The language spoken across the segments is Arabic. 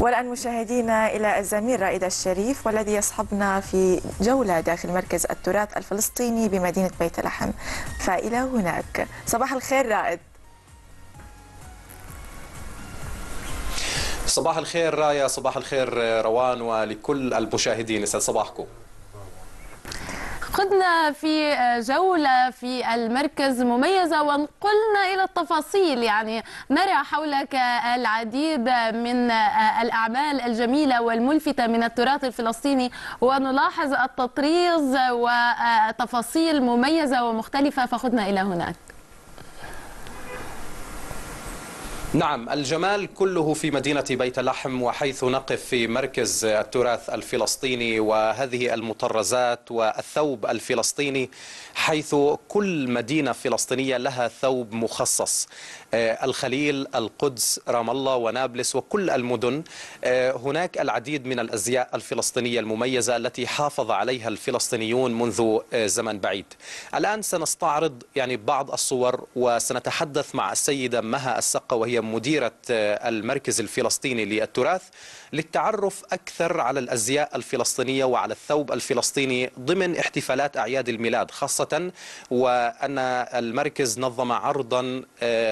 والآن مشاهدينا إلى الزميل رائد الشريف والذي يصحبنا في جولة داخل مركز التراث الفلسطيني بمدينة بيت لحم فإلى هناك صباح الخير رائد صباح الخير رايا صباح الخير روان ولكل المشاهدين يسعد صباحكم خدنا في آه، جولة في المركز مميزة وانقلنا إلى التفاصيل يعني نرى حولك العديد من آه، الأعمال الجميلة والملفتة من التراث الفلسطيني ونلاحظ التطريز وتفاصيل مميزة ومختلفة فخدنا إلى هناك نعم الجمال كله في مدينة بيت لحم وحيث نقف في مركز التراث الفلسطيني وهذه المطرزات والثوب الفلسطيني حيث كل مدينة فلسطينية لها ثوب مخصص آه، الخليل القدس رام الله ونابلس وكل المدن آه، هناك العديد من الأزياء الفلسطينية المميزة التي حافظ عليها الفلسطينيون منذ آه، زمن بعيد الآن سنستعرض يعني بعض الصور وسنتحدث مع السيدة مها السقة وهي مديرة المركز الفلسطيني للتراث للتعرف أكثر على الأزياء الفلسطينية وعلى الثوب الفلسطيني ضمن احتفالات أعياد الميلاد خاصة وأن المركز نظم عرضا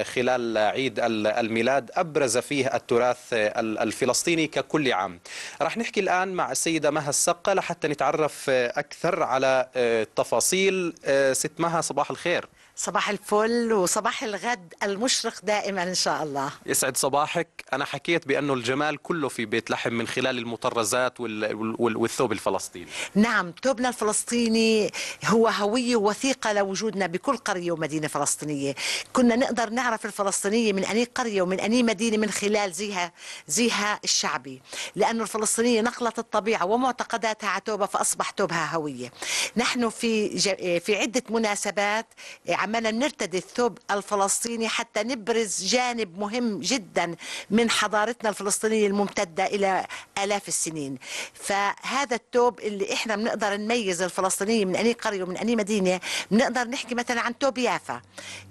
خلال خلال عيد الميلاد أبرز فيه التراث الفلسطيني ككل عام راح نحكي الآن مع السيدة مها السقة لحتى نتعرف أكثر على آه، تفاصيل آه، ست مها صباح الخير صباح الفل وصباح الغد المشرق دائما ان شاء الله يسعد صباحك انا حكيت بانه الجمال كله في بيت لحم من خلال المطرزات والثوب الفلسطيني نعم ثوبنا الفلسطيني هو هويه وثيقه لوجودنا بكل قريه ومدينه فلسطينيه كنا نقدر نعرف الفلسطينيه من اني قريه ومن اني مدينه من خلال زيها زيها الشعبي لانه الفلسطينيه نقلت الطبيعه ومعتقداتها على فاصبح ثوبها هويه نحن في في عده مناسبات عمالنا نرتدي الثوب الفلسطيني حتى نبرز جانب مهم جدا من حضارتنا الفلسطينية الممتدة إلى آلاف السنين فهذا الثوب اللي إحنا بنقدر نميز الفلسطينية من أي قرية ومن أي مدينة بنقدر نحكي مثلا عن ثوب يافا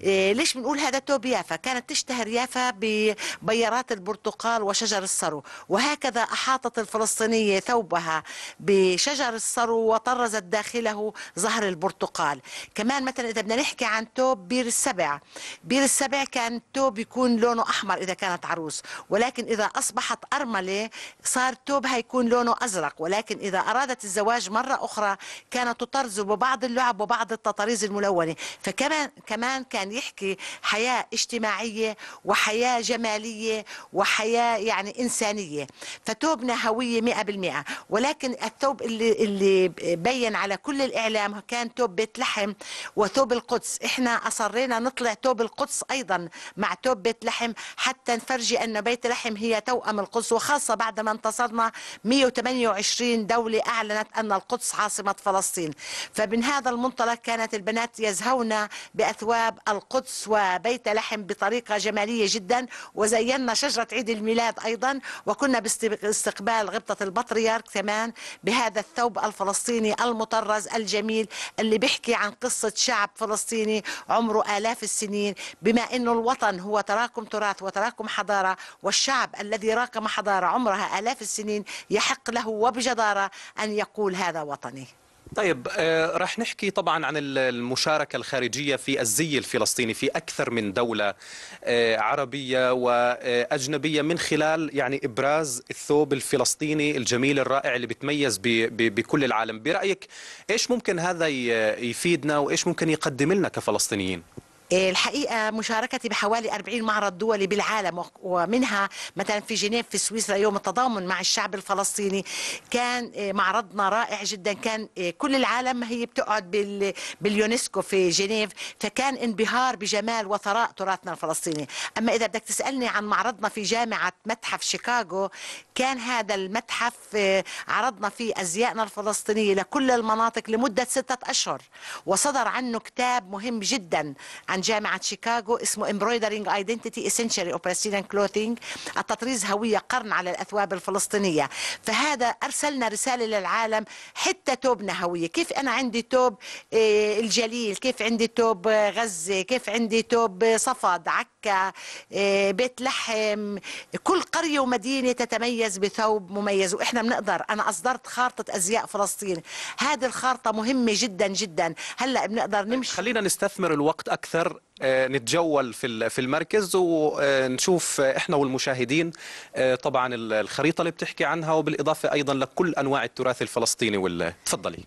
إيه، ليش بنقول هذا ثوب يافا كانت تشتهر يافا ببيارات البرتقال وشجر الصرو وهكذا أحاطت الفلسطينية ثوبها بشجر الصرو وطرزت داخله زهر البرتقال كمان مثلا إذا بدنا نحكي عن كان توب بير السبع بير السبع كان توب بيكون لونه أحمر إذا كانت عروس ولكن إذا أصبحت أرملة صار توبها يكون لونه أزرق ولكن إذا أرادت الزواج مرة أخرى كانت تطرز ببعض اللعب وبعض التطاريز الملونة فكمان كمان كان يحكي حياة اجتماعية وحياة جمالية وحياة يعني إنسانية فتوبنا هوية مئة بالمئة ولكن الثوب اللي, اللي بين على كل الإعلام كان توب بيت لحم وثوب القدس احنا اصرينا نطلع توب القدس ايضا مع توب بيت لحم حتى نفرجي ان بيت لحم هي توأم القدس وخاصه بعد ما انتصرنا 128 دوله اعلنت ان القدس عاصمه فلسطين فمن هذا المنطلق كانت البنات يزهون باثواب القدس وبيت لحم بطريقه جماليه جدا وزينا شجره عيد الميلاد ايضا وكنا باستقبال غبطه البطريرك كمان بهذا الثوب الفلسطيني المطرز الجميل اللي بيحكي عن قصه شعب فلسطيني عمره آلاف السنين بما أنه الوطن هو تراكم تراث وتراكم حضارة والشعب الذي راكم حضارة عمرها آلاف السنين يحق له وبجدارة أن يقول هذا وطني طيب آه، رح نحكي طبعا عن المشاركة الخارجية في الزي الفلسطيني في أكثر من دولة آه، عربية وأجنبية من خلال يعني إبراز الثوب الفلسطيني الجميل الرائع اللي بتميز بكل العالم برأيك إيش ممكن هذا يفيدنا وإيش ممكن يقدم لنا كفلسطينيين؟ الحقيقة مشاركتي بحوالي 40 معرض دولي بالعالم ومنها مثلا في جنيف في سويسرا يوم التضامن مع الشعب الفلسطيني كان آه، معرضنا رائع جدا كان آه، كل العالم هي بتقعد باليونسكو في جنيف فكان انبهار بجمال وثراء تراثنا الفلسطيني أما إذا بدك تسألني عن معرضنا في جامعة متحف شيكاغو كان هذا المتحف آه، عرضنا فيه أزيائنا الفلسطينية لكل المناطق لمدة ستة أشهر وصدر عنه كتاب مهم جدا عن عن جامعه شيكاغو اسمه Embroidering Identity Essentially of Palestinian Clothing التطريز هويه قرن على الاثواب الفلسطينيه فهذا ارسلنا رساله للعالم حتى توبنا هويه كيف انا عندي توب آه، الجليل كيف عندي توب آه، غزه كيف عندي توب آه، صفد عكا بيت لحم كل قريه ومدينه تتميز بثوب مميز واحنا بنقدر انا اصدرت خارطه ازياء فلسطين هذه الخارطه مهمه جدا جدا هلا بنقدر نمشي خلينا نستثمر الوقت اكثر نقدر آه، نتجول في في المركز ونشوف آه، آه، احنا والمشاهدين طبعا الخريطه اللي بتحكي عنها وبالاضافه ايضا لكل انواع التراث الفلسطيني وال... تفضلي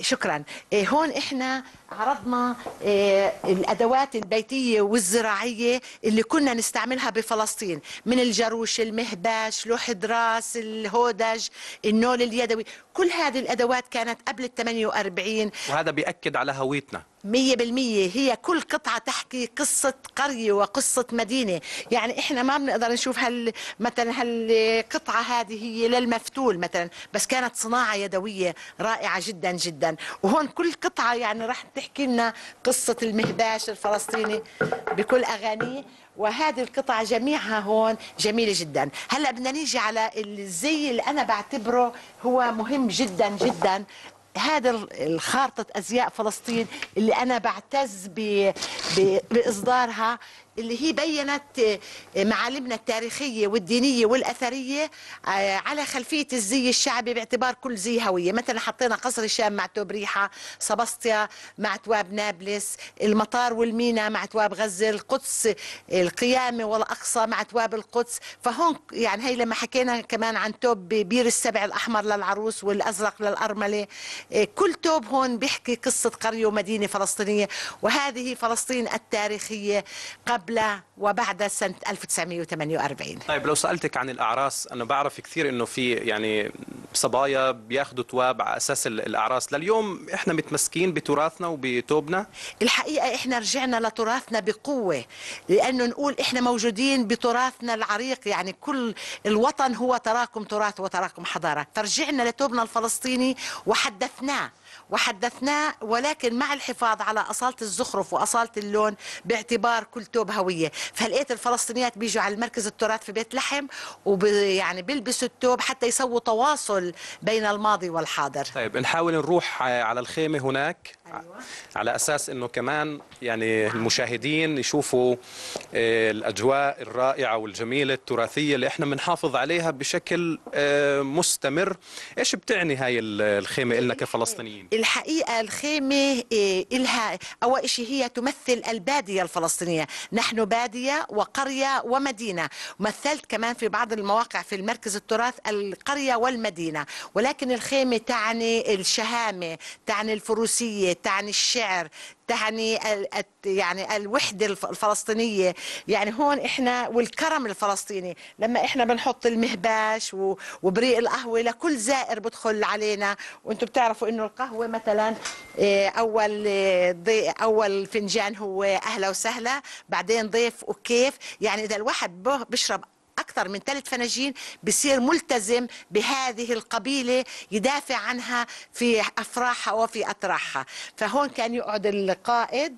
شكرا هون احنا عرضنا آه، الادوات البيتيه والزراعيه اللي كنا نستعملها بفلسطين من الجروش المهباش لوح دراس الهودج النول اليدوي كل هذه الادوات كانت قبل ال 48 وهذا بياكد على هويتنا مية بالمية هي كل قطعة تحكي قصة قرية وقصة مدينة يعني إحنا ما بنقدر نشوف هال مثلا هالقطعة هذه هي للمفتول مثلا بس كانت صناعة يدوية رائعة جدا جدا وهون كل قطعة يعني راح تحكي لنا قصة المهباش الفلسطيني بكل أغانيه وهذه القطع جميعها هون جميلة جدا هلأ بدنا نيجي على الزي اللي أنا بعتبره هو مهم جدا جدا هذا الخارطة أزياء فلسطين اللي أنا بعتز بإصدارها اللي هي بينت آه، معالمنا التاريخية والدينية والأثرية آه، على خلفية الزي الشعبي باعتبار كل زي هوية مثلا حطينا قصر الشام مع توب ريحة مع تواب نابلس المطار والميناء مع تواب غزة القدس القيامة والأقصى مع تواب القدس فهون يعني هي لما حكينا كمان عن توب بير السبع الأحمر للعروس والأزرق للأرملة آه، كل توب هون بيحكي قصة قرية ومدينة فلسطينية وهذه فلسطين التاريخية قبل قبل وبعد سنة 1948 طيب لو سألتك عن الأعراس أنا بعرف كثير أنه في يعني صبايا بياخذوا تواب على أساس الأعراس لليوم إحنا متمسكين بتراثنا وبتوبنا الحقيقة إحنا رجعنا لتراثنا بقوة لأنه نقول إحنا موجودين بتراثنا العريق يعني كل الوطن هو تراكم تراث وتراكم حضارة فرجعنا لتوبنا الفلسطيني وحدثناه وحدثناه ولكن مع الحفاظ على أصالة الزخرف وأصالة اللون باعتبار كل توب هوية فلقيت الفلسطينيات بيجوا على المركز التراث في بيت لحم ويعني بيلبسوا التوب حتى يسووا تواصل بين الماضي والحاضر طيب نحاول نروح على الخيمة هناك أيوة. على أساس أنه كمان يعني المشاهدين يشوفوا آه، الأجواء الرائعة والجميلة التراثية اللي احنا بنحافظ عليها بشكل آه، مستمر ايش بتعني هاي الخيمة لنا كفلسطينيين الحقيقة الخيمة إيه، إلها أول شيء هي تمثل البادية الفلسطينية نحن بادية وقرية ومدينة مثلت كمان في بعض المواقع في المركز التراث القرية والمدينة ولكن الخيمة تعني الشهامة تعني الفروسية تعني الشعر تعني يعني الوحده الفلسطينيه يعني هون احنا والكرم الفلسطيني لما احنا بنحط المهباش وبريق القهوه لكل زائر بدخل علينا وانتم بتعرفوا انه القهوه مثلا إيه، اول إيه، اول فنجان هو اهلا وسهلا بعدين ضيف وكيف يعني اذا الواحد بشرب اكثر من ثلاث فناجين بصير ملتزم بهذه القبيله يدافع عنها في افراحها وفي اتراحها فهون كان يقعد القائد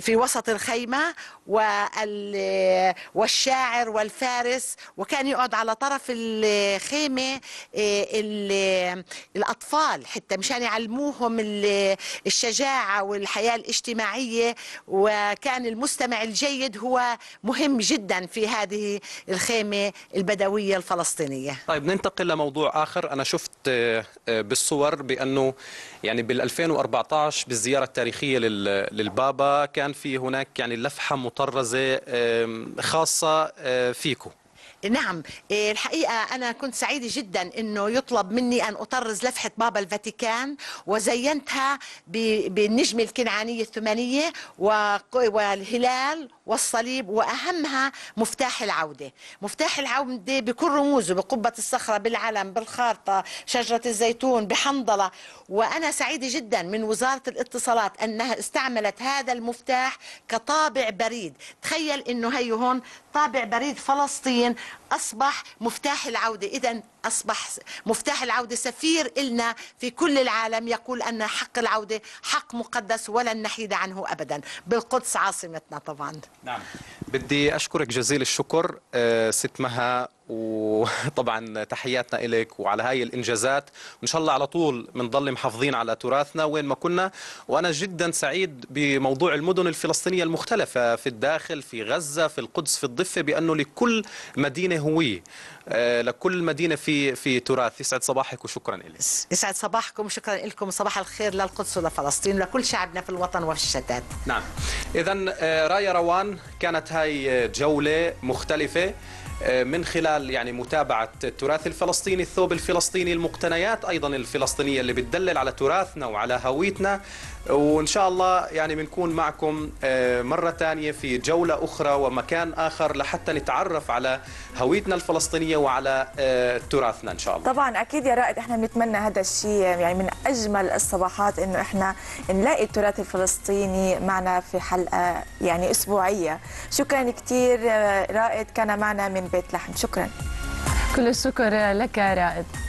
في وسط الخيمة والشاعر والفارس وكان يقعد على طرف الخيمة آه، الأطفال حتى مشان يعلموهم الشجاعة والحياة الاجتماعية وكان المستمع الجيد هو مهم جدا في هذه الخيمة البدوية الفلسطينية طيب ننتقل لموضوع آخر أنا شفت آه، آه، بالصور بأنه يعني بال 2014 بالزيارة التاريخية للبابا كان كان في هناك يعني لفحة مطرزة خاصة آه، فيكم نعم إيه، الحقيقة أنا كنت سعيدة جدا أنه يطلب مني أن أطرز لفحة بابا الفاتيكان وزينتها بالنجمة الكنعانية الثمانية والهلال والصليب وأهمها مفتاح العودة مفتاح العودة بكل رموزه بقبة الصخرة بالعلم بالخارطة شجرة الزيتون بحنظلة وأنا سعيدة جدا من وزارة الاتصالات أنها استعملت هذا المفتاح كطابع بريد تخيل أنه هي هون طابع بريد فلسطين أصبح مفتاح العودة إذا أصبح مفتاح العودة سفير إلنا في كل العالم يقول أن حق العودة حق مقدس ولن نحيد عنه أبدا بالقدس عاصمتنا طبعا نعم بدي أشكرك جزيل الشكر آه، ست مها وطبعا تحياتنا إليك وعلى هاي الإنجازات وإن شاء الله على طول بنضل محافظين على تراثنا وين ما كنا وأنا جدا سعيد بموضوع المدن الفلسطينية المختلفة في الداخل في غزة في القدس في الضفة بأنه لكل مدينة هوية آه، لكل مدينة في في تراث يسعد صباحك وشكرا لك يسعد صباحكم وشكرا لكم صباح الخير للقدس ولفلسطين ولكل شعبنا في الوطن وفي الشتات نعم إذا آه، رايا روان كانت هاي جولة مختلفة آه، من خلال يعني متابعة التراث الفلسطيني الثوب الفلسطيني المقتنيات أيضا الفلسطينية اللي بتدلل على تراثنا وعلى هويتنا وإن شاء الله يعني بنكون معكم آه، مرة ثانية في جولة أخرى ومكان آخر لحتى نتعرف على هويتنا الفلسطينية وعلى آه، تراثنا إن شاء الله طبعا أكيد يا رائد إحنا بنتمنى هذا الشيء يعني من أجمل الصباحات إنه إحنا نلاقي التراث الفلسطيني معنا في حلقة يعني أسبوعية شكرا كثير رائد كان معنا من من بيت لحم شكرا كل الشكر لك رائد